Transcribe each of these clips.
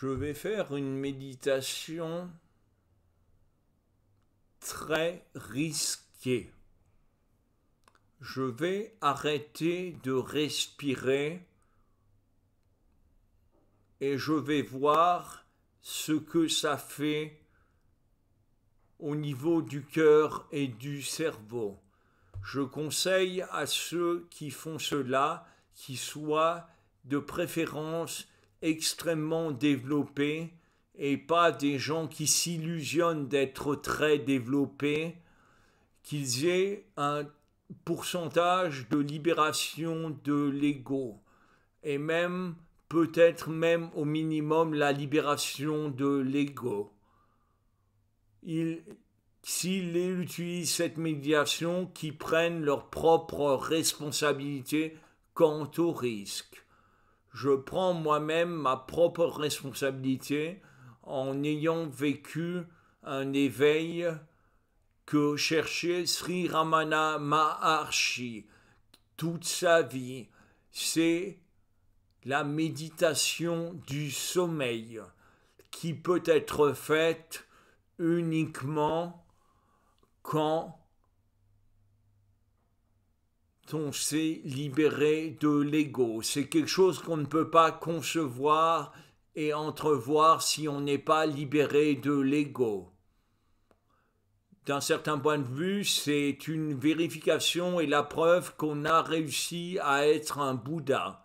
Je vais faire une méditation très risquée. Je vais arrêter de respirer et je vais voir ce que ça fait au niveau du cœur et du cerveau. Je conseille à ceux qui font cela qu'ils soient de préférence extrêmement développés et pas des gens qui s'illusionnent d'être très développés, qu'ils aient un pourcentage de libération de l'ego et même peut-être même au minimum la libération de l'ego. s'ils utilisent cette médiation, qui prennent leur propre responsabilité quant au risque je prends moi-même ma propre responsabilité en ayant vécu un éveil que cherchait Sri Ramana Maharshi toute sa vie. C'est la méditation du sommeil qui peut être faite uniquement quand on s'est libéré de l'ego. C'est quelque chose qu'on ne peut pas concevoir et entrevoir si on n'est pas libéré de l'ego. D'un certain point de vue, c'est une vérification et la preuve qu'on a réussi à être un Bouddha.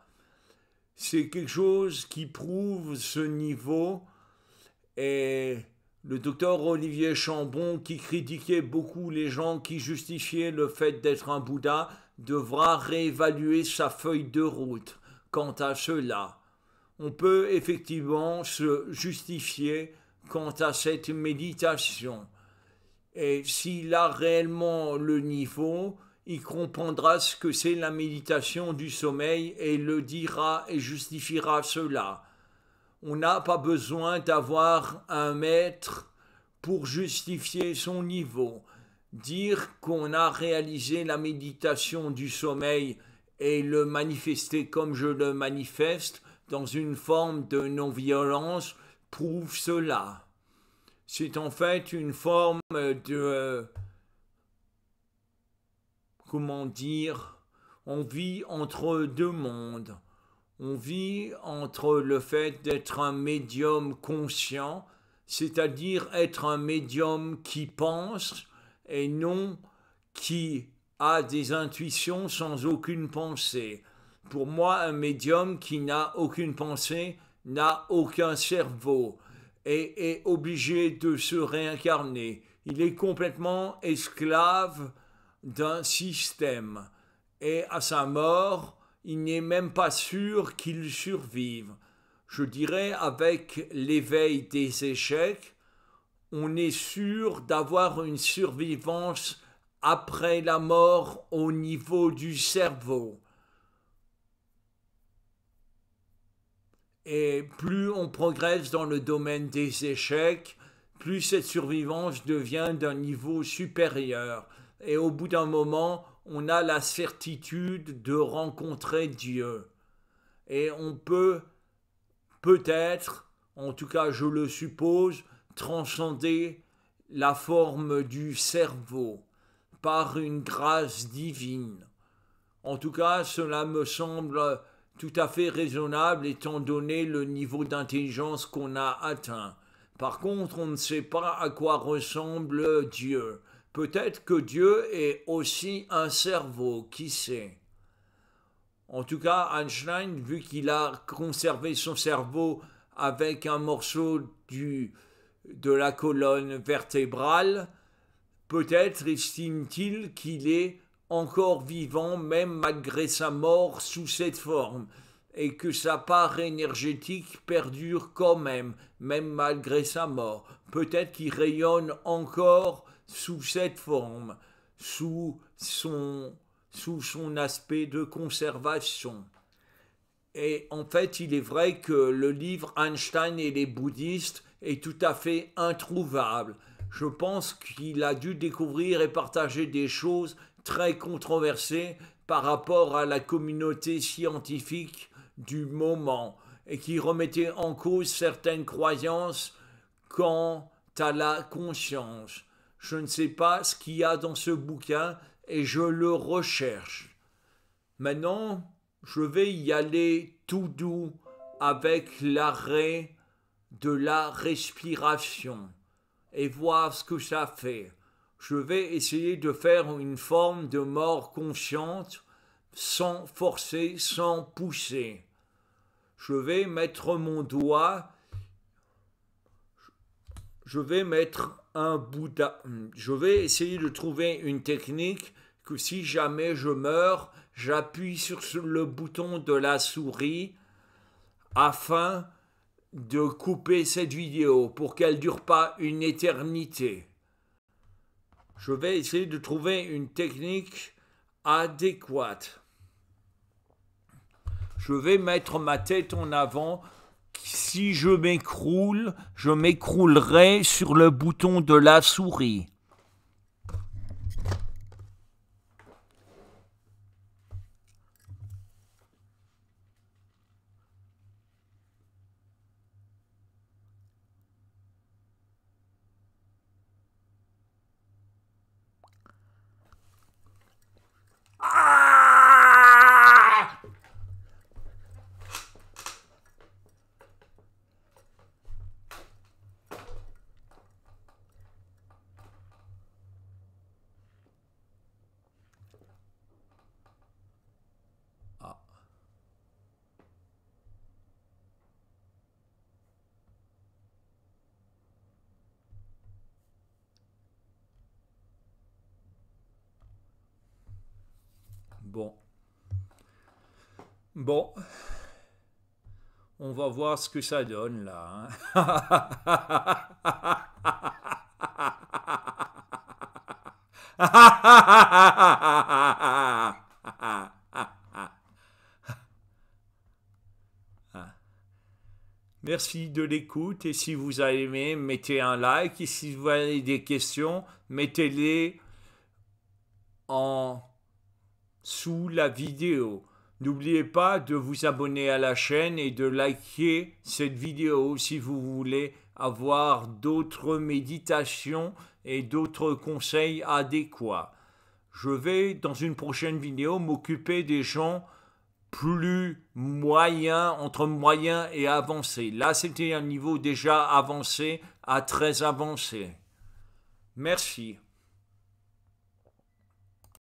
C'est quelque chose qui prouve ce niveau et le docteur Olivier Chambon qui critiquait beaucoup les gens qui justifiaient le fait d'être un Bouddha, devra réévaluer sa feuille de route. Quant à cela, on peut effectivement se justifier quant à cette méditation. Et s'il a réellement le niveau, il comprendra ce que c'est la méditation du sommeil et le dira et justifiera cela. On n'a pas besoin d'avoir un maître pour justifier son niveau dire qu'on a réalisé la méditation du sommeil et le manifester comme je le manifeste dans une forme de non-violence prouve cela. C'est en fait une forme de... Comment dire On vit entre deux mondes. On vit entre le fait d'être un médium conscient, c'est-à-dire être un médium qui pense, et non qui a des intuitions sans aucune pensée. Pour moi, un médium qui n'a aucune pensée n'a aucun cerveau et est obligé de se réincarner. Il est complètement esclave d'un système. Et à sa mort, il n'est même pas sûr qu'il survive. Je dirais avec l'éveil des échecs, on est sûr d'avoir une survivance après la mort au niveau du cerveau. Et plus on progresse dans le domaine des échecs, plus cette survivance devient d'un niveau supérieur. Et au bout d'un moment, on a la certitude de rencontrer Dieu. Et on peut peut-être, en tout cas je le suppose, transcender la forme du cerveau par une grâce divine. En tout cas, cela me semble tout à fait raisonnable étant donné le niveau d'intelligence qu'on a atteint. Par contre, on ne sait pas à quoi ressemble Dieu. Peut-être que Dieu est aussi un cerveau, qui sait En tout cas, Einstein, vu qu'il a conservé son cerveau avec un morceau du, de la colonne vertébrale, peut-être estime-t-il qu'il est encore vivant même malgré sa mort sous cette forme, et que sa part énergétique perdure quand même, même malgré sa mort. Peut-être qu'il rayonne encore sous cette forme, sous son, sous son aspect de conservation. Et en fait, il est vrai que le livre Einstein et les bouddhistes est tout à fait introuvable. Je pense qu'il a dû découvrir et partager des choses très controversées par rapport à la communauté scientifique du moment et qui remettait en cause certaines croyances quant à la conscience. Je ne sais pas ce qu'il y a dans ce bouquin et je le recherche. Maintenant, je vais y aller tout doux avec l'arrêt de la respiration et voir ce que ça fait. Je vais essayer de faire une forme de mort consciente sans forcer, sans pousser. Je vais mettre mon doigt, je vais mettre un d'âme, Je vais essayer de trouver une technique que si jamais je meurs, j'appuie sur le bouton de la souris afin de couper cette vidéo pour qu'elle dure pas une éternité. Je vais essayer de trouver une technique adéquate. Je vais mettre ma tête en avant. Si je m'écroule, je m'écroulerai sur le bouton de la souris. Bon. Bon. On va voir ce que ça donne là. Hein. Merci de l'écoute et si vous avez aimé, mettez un like et si vous avez des questions, mettez-les en sous la vidéo. N'oubliez pas de vous abonner à la chaîne et de liker cette vidéo si vous voulez avoir d'autres méditations et d'autres conseils adéquats. Je vais dans une prochaine vidéo m'occuper des gens plus moyens, entre moyens et avancés. Là, c'était un niveau déjà avancé à très avancé. Merci.